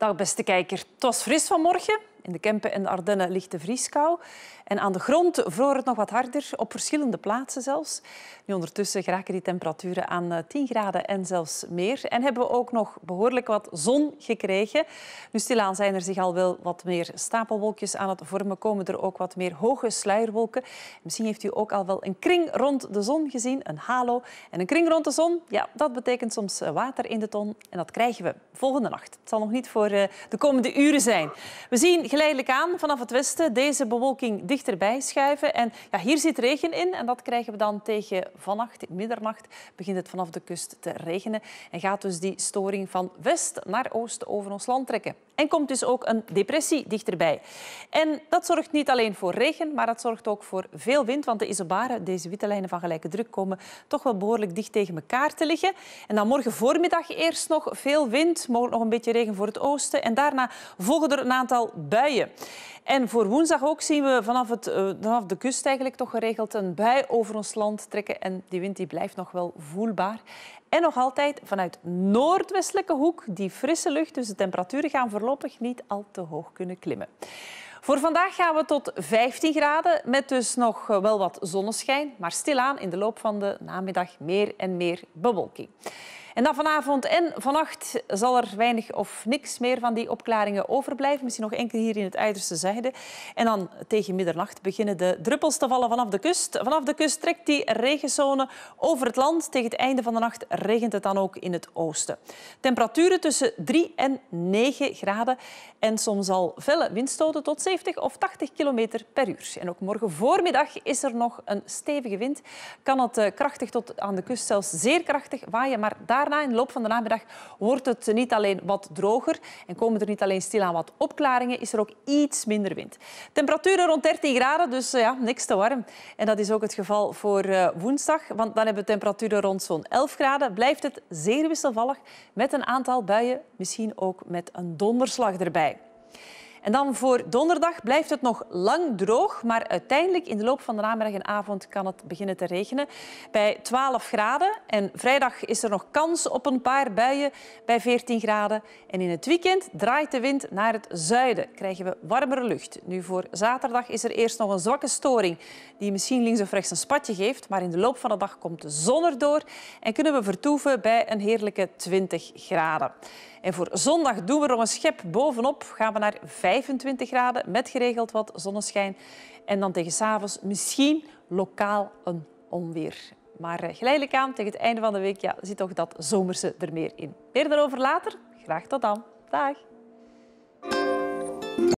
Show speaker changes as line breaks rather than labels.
Dag beste kijker, het was fris vanmorgen, in de Kempen en de Ardennen ligt de vrieskou. En aan de grond vroor het nog wat harder, op verschillende plaatsen zelfs. Nu ondertussen geraken die temperaturen aan 10 eh, graden en zelfs meer. En hebben we ook nog behoorlijk wat zon gekregen. Nu stilaan zijn er zich al wel wat meer stapelwolkjes aan het vormen. Komen er ook wat meer hoge sluierwolken. Misschien heeft u ook al wel een kring rond de zon gezien, een halo. En een kring rond de zon, ja, dat betekent soms eh, water in de ton. En dat krijgen we volgende nacht. Het zal nog niet voor eh, de komende uren zijn. We zien geleidelijk aan vanaf het westen deze bewolking dichterbij schuiven. En ja, hier zit regen in en dat krijgen we dan tegen vannacht, middernacht, begint het vanaf de kust te regenen. En gaat dus die storing van west naar oost over ons land trekken en komt dus ook een depressie dichterbij. En dat zorgt niet alleen voor regen, maar dat zorgt ook voor veel wind, want de isobaren, deze witte lijnen van gelijke druk, komen toch wel behoorlijk dicht tegen elkaar te liggen. En dan morgen voormiddag eerst nog veel wind, mogelijk nog een beetje regen voor het oosten en daarna volgen er een aantal buien. En voor woensdag ook zien we vanaf, het, eh, vanaf de kust eigenlijk toch geregeld een bui over ons land trekken. En die wind die blijft nog wel voelbaar. En nog altijd vanuit noordwestelijke hoek die frisse lucht. Dus de temperaturen gaan voorlopig niet al te hoog kunnen klimmen. Voor vandaag gaan we tot 15 graden, met dus nog eh, wel wat zonneschijn, maar stilaan in de loop van de namiddag meer en meer bewolking. En dan vanavond en vannacht zal er weinig of niks meer van die opklaringen overblijven. Misschien nog enkele hier in het uiterste zuiden. En dan tegen middernacht beginnen de druppels te vallen vanaf de kust. Vanaf de kust trekt die regenzone over het land. Tegen het einde van de nacht regent het dan ook in het oosten. Temperaturen tussen 3 en 9 graden. En soms al felle windstoten tot 70 of 80 km per uur. En ook morgen voormiddag is er nog een stevige wind. Kan het eh, krachtig tot aan de kust, zelfs zeer krachtig waaien. Maar daar in de loop van de namiddag, wordt het niet alleen wat droger en komen er niet alleen stilaan wat opklaringen, is er ook iets minder wind. Temperaturen rond 13 graden, dus eh, ja, niks te warm. En dat is ook het geval voor eh, woensdag, want dan hebben we temperaturen rond zo'n 11 graden. Blijft het zeer wisselvallig met een aantal buien, misschien ook met een donderslag erbij. En dan voor donderdag blijft het nog lang droog, maar uiteindelijk in de loop van de namiddag en avond kan het beginnen te regenen bij 12 graden. En vrijdag is er nog kans op een paar buien bij 14 graden. En in het weekend draait de wind naar het zuiden, krijgen we warmere lucht. Nu voor zaterdag is er eerst nog een zwakke storing die misschien links of rechts een spatje geeft, maar in de loop van de dag komt de zon erdoor en kunnen we vertoeven bij een heerlijke 20 graden. En voor zondag doen we er nog een schep bovenop, gaan we naar 5 25 graden met geregeld wat zonneschijn. En dan tegen s'avonds misschien lokaal een onweer. Maar eh, geleidelijk aan, tegen het einde van de week, ja, zit toch dat zomerse er meer in. Meer daarover later. Graag tot dan. Dag.